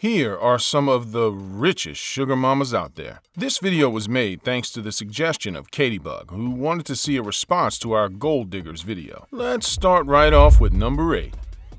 Here are some of the richest sugar mamas out there. This video was made thanks to the suggestion of Katybug, who wanted to see a response to our Gold Diggers video. Let's start right off with number 8,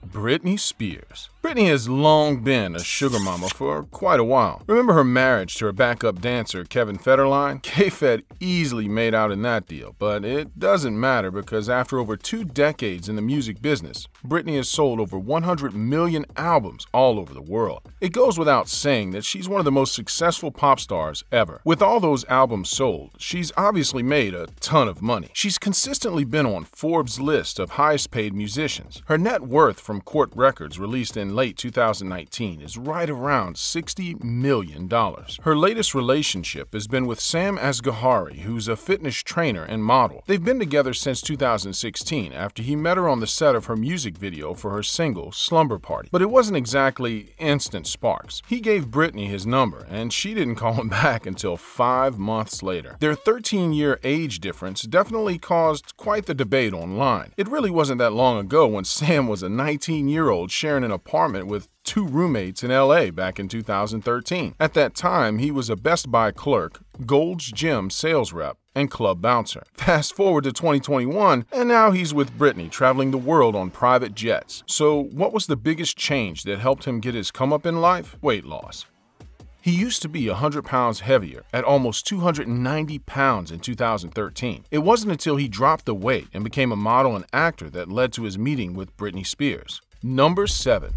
Britney Spears. Britney has long been a sugar mama for quite a while. Remember her marriage to her backup dancer, Kevin Federline? K-Fed easily made out in that deal, but it doesn't matter because after over two decades in the music business, Britney has sold over 100 million albums all over the world. It goes without saying that she's one of the most successful pop stars ever. With all those albums sold, she's obviously made a ton of money. She's consistently been on Forbes' list of highest paid musicians. Her net worth from Court Records released in late 2019 is right around $60 million. Her latest relationship has been with Sam Asghari, who's a fitness trainer and model. They've been together since 2016 after he met her on the set of her music video for her single, Slumber Party. But it wasn't exactly instant sparks. He gave Britney his number, and she didn't call him back until five months later. Their 13-year age difference definitely caused quite the debate online. It really wasn't that long ago when Sam was a 19-year-old sharing an apartment apartment with two roommates in LA back in 2013. At that time, he was a Best Buy clerk, Gold's Gym sales rep, and club bouncer. Fast forward to 2021, and now he's with Britney traveling the world on private jets. So, what was the biggest change that helped him get his come up in life? Weight loss. He used to be 100 pounds heavier, at almost 290 pounds in 2013. It wasn't until he dropped the weight and became a model and actor that led to his meeting with Britney Spears. Number seven,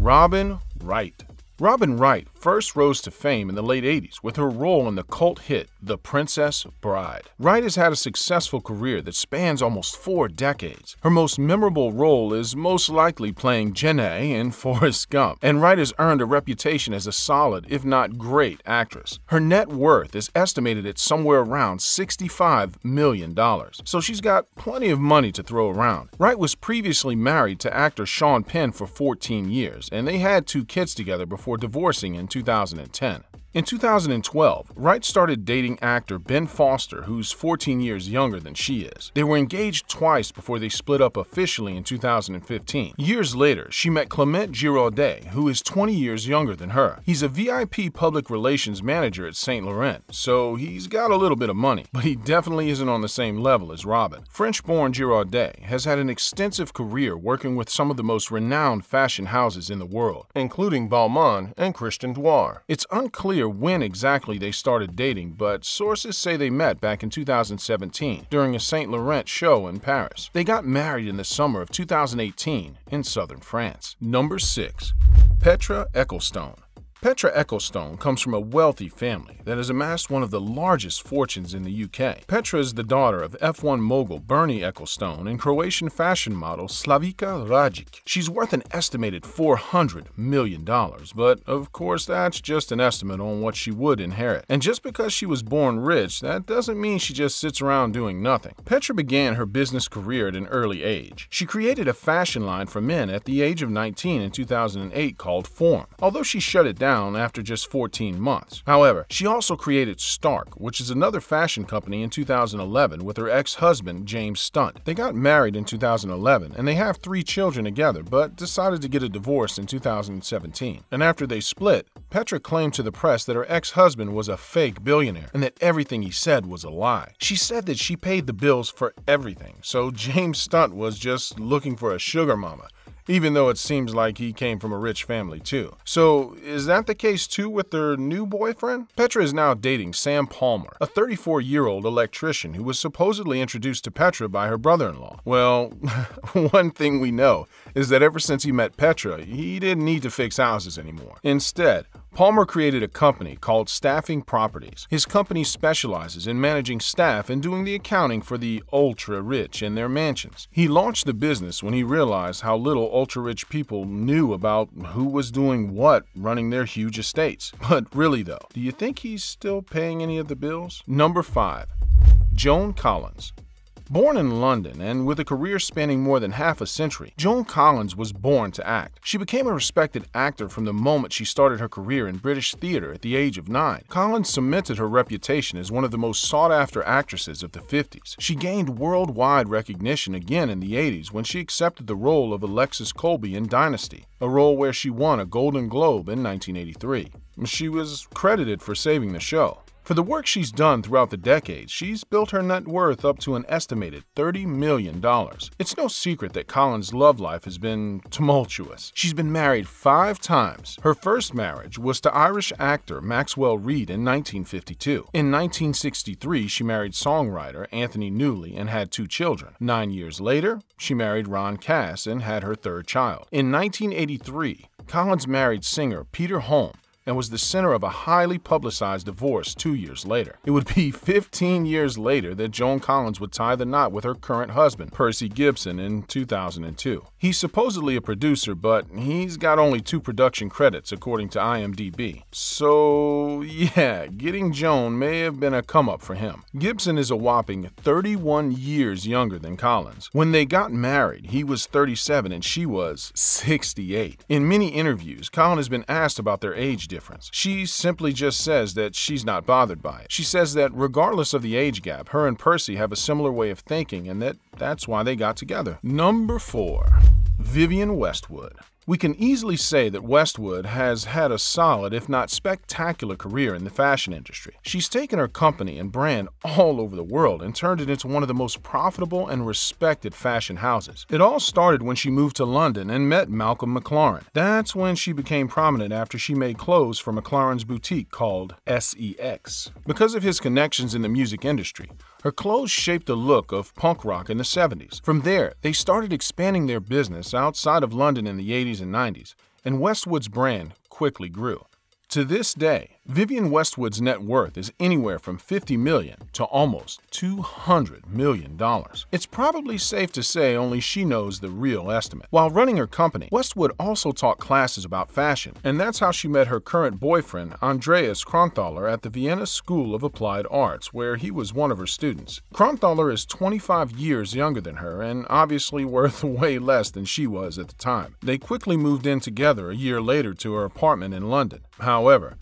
Robin Wright. Robin Wright first rose to fame in the late 80s with her role in the cult hit The Princess Bride. Wright has had a successful career that spans almost four decades. Her most memorable role is most likely playing Jenna in Forrest Gump, and Wright has earned a reputation as a solid, if not great, actress. Her net worth is estimated at somewhere around $65 million, so she's got plenty of money to throw around. Wright was previously married to actor Sean Penn for 14 years, and they had two kids together before divorcing in 2010. In 2012, Wright started dating actor Ben Foster, who's 14 years younger than she is. They were engaged twice before they split up officially in 2015. Years later, she met Clement Giraudet, who is 20 years younger than her. He's a VIP public relations manager at St. Laurent, so he's got a little bit of money, but he definitely isn't on the same level as Robin. French-born Giraudet has had an extensive career working with some of the most renowned fashion houses in the world, including Balmain and Christian Dior. It's unclear clear when exactly they started dating, but sources say they met back in 2017 during a St. Laurent show in Paris. They got married in the summer of 2018 in southern France. Number 6. Petra Ecclestone Petra Ecclestone comes from a wealthy family that has amassed one of the largest fortunes in the UK. Petra is the daughter of F1 mogul Bernie Ecclestone and Croatian fashion model Slavica Rajic. She's worth an estimated $400 million, but of course that's just an estimate on what she would inherit. And just because she was born rich, that doesn't mean she just sits around doing nothing. Petra began her business career at an early age. She created a fashion line for men at the age of 19 in 2008 called Form. Although she shut it down down after just 14 months. However, she also created Stark, which is another fashion company in 2011 with her ex-husband James Stunt. They got married in 2011 and they have three children together but decided to get a divorce in 2017. And after they split, Petra claimed to the press that her ex-husband was a fake billionaire and that everything he said was a lie. She said that she paid the bills for everything, so James Stunt was just looking for a sugar mama even though it seems like he came from a rich family too. So is that the case too with their new boyfriend? Petra is now dating Sam Palmer, a 34-year-old electrician who was supposedly introduced to Petra by her brother-in-law. Well, one thing we know is that ever since he met Petra, he didn't need to fix houses anymore. Instead, Palmer created a company called Staffing Properties. His company specializes in managing staff and doing the accounting for the ultra-rich and their mansions. He launched the business when he realized how little ultra rich people knew about who was doing what running their huge estates. But really, though, do you think he's still paying any of the bills? Number five, Joan Collins. Born in London and with a career spanning more than half a century, Joan Collins was born to act. She became a respected actor from the moment she started her career in British theater at the age of nine. Collins cemented her reputation as one of the most sought-after actresses of the 50s. She gained worldwide recognition again in the 80s when she accepted the role of Alexis Colby in Dynasty, a role where she won a Golden Globe in 1983. She was credited for saving the show. For the work she's done throughout the decades, she's built her net worth up to an estimated $30 million. It's no secret that Collins' love life has been tumultuous. She's been married five times. Her first marriage was to Irish actor Maxwell Reed in 1952. In 1963, she married songwriter Anthony Newley and had two children. Nine years later, she married Ron Cass and had her third child. In 1983, Collins married singer Peter Holm, and was the center of a highly publicized divorce two years later. It would be 15 years later that Joan Collins would tie the knot with her current husband, Percy Gibson, in 2002. He's supposedly a producer, but he's got only two production credits, according to IMDb. So, yeah, getting Joan may have been a come up for him. Gibson is a whopping 31 years younger than Collins. When they got married, he was 37 and she was 68. In many interviews, Collins has been asked about their age difference difference. She simply just says that she's not bothered by it. She says that regardless of the age gap, her and Percy have a similar way of thinking and that that's why they got together. Number 4. Vivian Westwood we can easily say that Westwood has had a solid, if not spectacular, career in the fashion industry. She's taken her company and brand all over the world and turned it into one of the most profitable and respected fashion houses. It all started when she moved to London and met Malcolm McLaren. That's when she became prominent after she made clothes for McLaren's boutique called SEX. Because of his connections in the music industry, her clothes shaped the look of punk rock in the 70s. From there, they started expanding their business outside of London in the 80s 80s and 90s, and Westwood's brand quickly grew. To this day, Vivian Westwood's net worth is anywhere from $50 million to almost $200 million. It's probably safe to say only she knows the real estimate. While running her company, Westwood also taught classes about fashion, and that's how she met her current boyfriend, Andreas Kronthaler, at the Vienna School of Applied Arts, where he was one of her students. Kronthaler is 25 years younger than her and obviously worth way less than she was at the time. They quickly moved in together a year later to her apartment in London. However,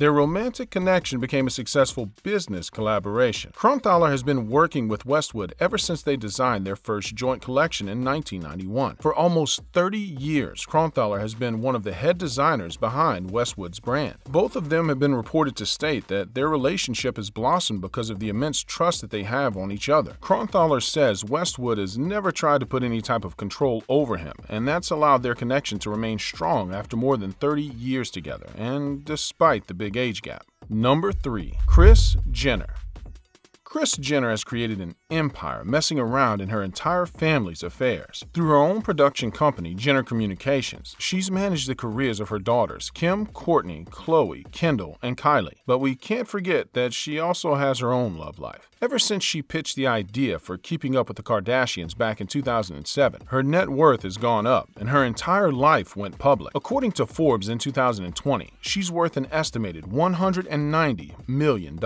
their romantic connection became a successful business collaboration. Kronthaler has been working with Westwood ever since they designed their first joint collection in 1991. For almost 30 years, Kronthaler has been one of the head designers behind Westwood's brand. Both of them have been reported to state that their relationship has blossomed because of the immense trust that they have on each other. Kronthaler says Westwood has never tried to put any type of control over him, and that's allowed their connection to remain strong after more than 30 years together, and despite the big big age gap. Number three, Chris Jenner. Chris Jenner has created an empire messing around in her entire family's affairs. Through her own production company, Jenner Communications, she's managed the careers of her daughters, Kim, Courtney, Chloe, Kendall, and Kylie. But we can't forget that she also has her own love life. Ever since she pitched the idea for Keeping Up with the Kardashians back in 2007, her net worth has gone up and her entire life went public. According to Forbes in 2020, she's worth an estimated $190 million.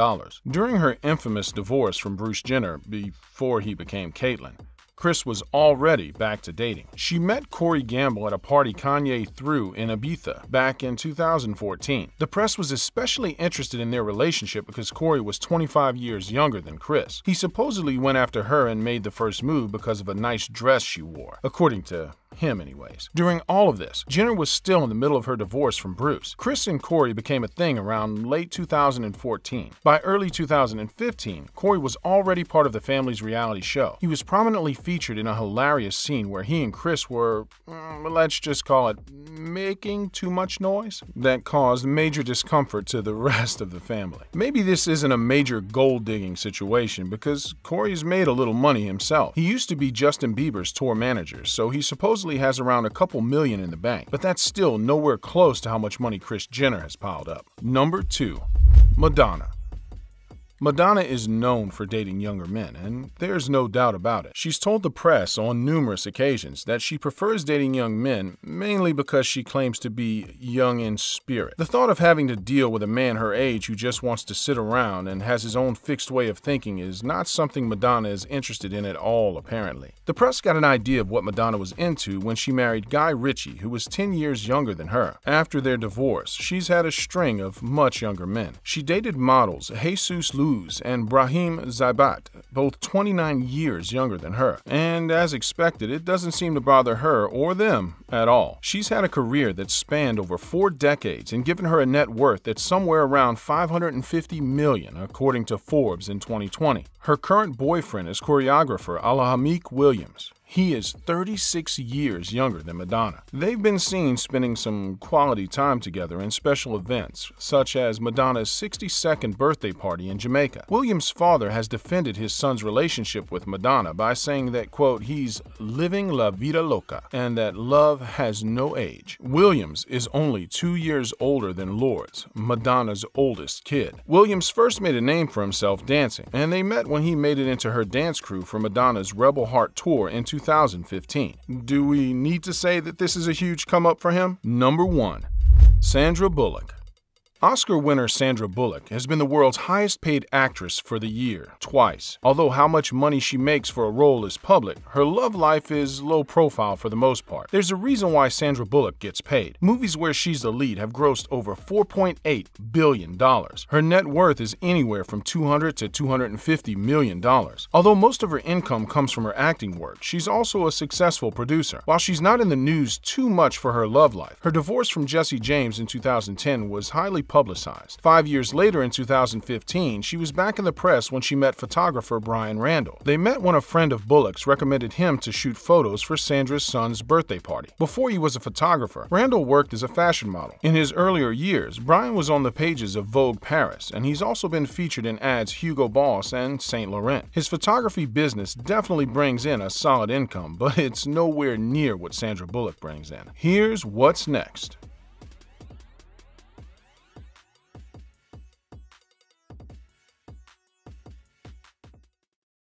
During her infamous divorce from Bruce Jenner, before he became Caitlyn. Chris was already back to dating. She met Corey Gamble at a party Kanye threw in Ibiza back in 2014. The press was especially interested in their relationship because Corey was 25 years younger than Chris. He supposedly went after her and made the first move because of a nice dress she wore, according to him anyways. During all of this, Jenner was still in the middle of her divorce from Bruce. Chris and Corey became a thing around late 2014. By early 2015, Corey was already part of the family's reality show. He was prominently featured in a hilarious scene where he and Chris were, mm, let's just call it, making too much noise that caused major discomfort to the rest of the family. Maybe this isn't a major gold digging situation because Corey's made a little money himself. He used to be Justin Bieber's tour manager, so he supposedly has around a couple million in the bank, but that's still nowhere close to how much money Chris Jenner has piled up. Number 2. Madonna. Madonna is known for dating younger men, and there's no doubt about it. She's told the press on numerous occasions that she prefers dating young men mainly because she claims to be young in spirit. The thought of having to deal with a man her age who just wants to sit around and has his own fixed way of thinking is not something Madonna is interested in at all, apparently. The press got an idea of what Madonna was into when she married Guy Ritchie, who was 10 years younger than her. After their divorce, she's had a string of much younger men. She dated models Jesus Lou Cruz and Brahim Zaibat, both 29 years younger than her. And as expected, it doesn't seem to bother her or them at all. She's had a career that's spanned over four decades and given her a net worth that's somewhere around 550 million, according to Forbes in 2020. Her current boyfriend is choreographer Alhamik Williams. He is 36 years younger than Madonna. They've been seen spending some quality time together in special events, such as Madonna's 62nd birthday party in Jamaica. William's father has defended his son's relationship with Madonna by saying that, quote, he's living la vida loca and that love has no age. Williams is only two years older than Lourdes, Madonna's oldest kid. Williams first made a name for himself dancing, and they met when he made it into her dance crew for Madonna's Rebel Heart tour in 2015. Do we need to say that this is a huge come up for him? Number one, Sandra Bullock. Oscar winner Sandra Bullock has been the world's highest paid actress for the year, twice. Although how much money she makes for a role is public, her love life is low profile for the most part. There's a reason why Sandra Bullock gets paid. Movies where she's the lead have grossed over $4.8 billion. Her net worth is anywhere from 200 to $250 million. Although most of her income comes from her acting work, she's also a successful producer. While she's not in the news too much for her love life, her divorce from Jesse James in 2010 was highly publicized. Five years later, in 2015, she was back in the press when she met photographer Brian Randall. They met when a friend of Bullock's recommended him to shoot photos for Sandra's son's birthday party. Before he was a photographer, Randall worked as a fashion model. In his earlier years, Brian was on the pages of Vogue Paris, and he's also been featured in ads Hugo Boss and Saint Laurent. His photography business definitely brings in a solid income, but it's nowhere near what Sandra Bullock brings in. Here's what's next.